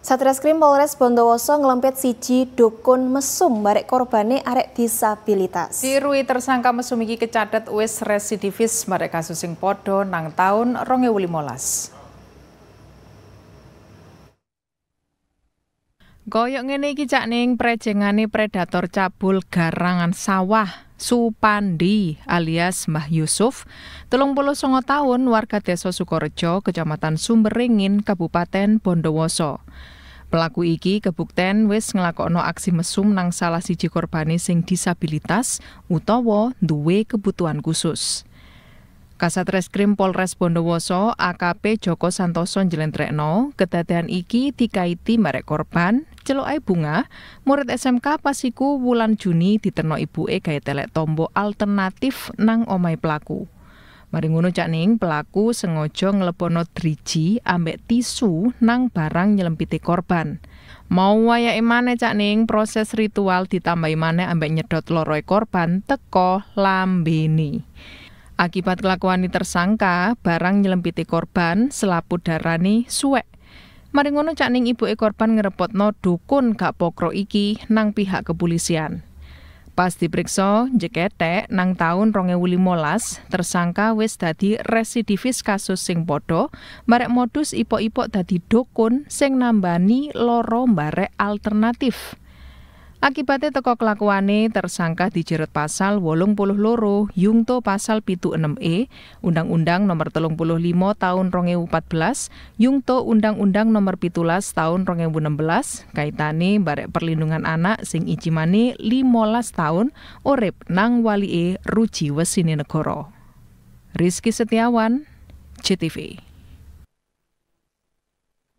Satreskrim Polres Bondowoso ngelempet siji dukun mesum barek korbane arek disabilitas. Dirui tersangka mesum iki kecadet wis residivis barek kasus sing podo nang tahun 2015. Koyok ngene iki cak ning prejengane predator cabul garangan sawah Supandi alias Mbah Yusuf, telung puluh tahun warga desa Sukorejo, kecamatan Sumberingin, Kabupaten Bondowoso. Pelaku iki kebukten wis nglakokno aksi mesum nang salah siji korbane sing disabilitas utawa duwe kebutuhan khusus. Kasat Reskrim Polres Bondowoso AKP Joko Santoso njlentrekno kedadean iki dikaiti merek korban Celok celuk bunga, murid SMK pasiku wulan Juni diterno ibuke gaya telek tombo alternatif nang omai pelaku. Mari ngono cak ning pelaku sengaja nglebono driji ambek tisu nang barang nyelempiti korban. Mau waya emane cak ning proses ritual ditambahi mana ambek nyedot loroi e korban teko lambeni. Akibat kelakuan tersangka, barang nyelempiti korban selaput darani suwek. Mari ngono cak ning ibu e korban ngerepotno dukun gak pokro iki nang pihak kepolisian. Pas diperiksa jeketek nang tahun taun 2015 tersangka wis dadi residivis kasus sing podo, marek modus ipo-ipo dadi dukun sing nambani loro barek alternatif. Akibatnya teko kelakuane tersangka dijerat pasal wolung puluh loro Yungto pasal pitu 6E Undang-Undang nomor telung puluh limo tahun 2014 Belas, Yungto Undang-Undang nomor pitulas tahun 2016 16 Kaitane barek perlindungan anak sing ijimane limolas tahun Orep nang wali e ruji wesini negoro Rizky Setiawan, CTV